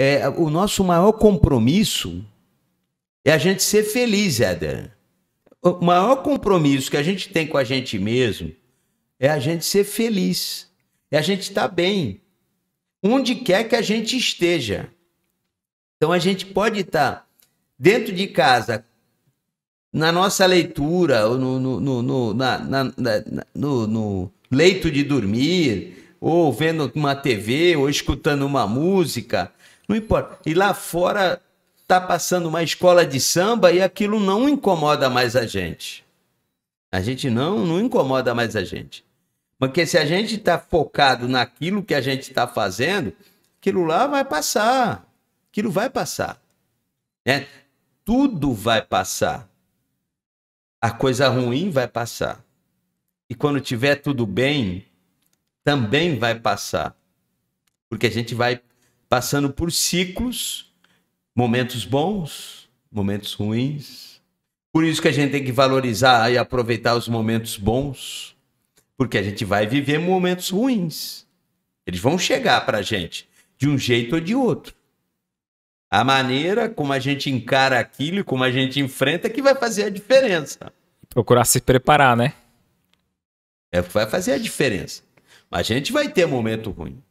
É, o nosso maior compromisso é a gente ser feliz, Éder. O maior compromisso que a gente tem com a gente mesmo é a gente ser feliz, é a gente estar tá bem, onde quer que a gente esteja. Então a gente pode estar tá dentro de casa, na nossa leitura, ou no, no, no, no, na, na, na, no, no leito de dormir, ou vendo uma TV, ou escutando uma música, não importa. E lá fora tá passando uma escola de samba e aquilo não incomoda mais a gente. A gente não, não incomoda mais a gente. Porque se a gente está focado naquilo que a gente está fazendo, aquilo lá vai passar. Aquilo vai passar. Né? Tudo vai passar. A coisa ruim vai passar. E quando tiver tudo bem, também vai passar. Porque a gente vai passando por ciclos, momentos bons, momentos ruins. Por isso que a gente tem que valorizar e aproveitar os momentos bons, porque a gente vai viver momentos ruins. Eles vão chegar para a gente de um jeito ou de outro. A maneira como a gente encara aquilo e como a gente enfrenta é que vai fazer a diferença. Procurar se preparar, né? É, que vai fazer a diferença. Mas a gente vai ter momento ruim.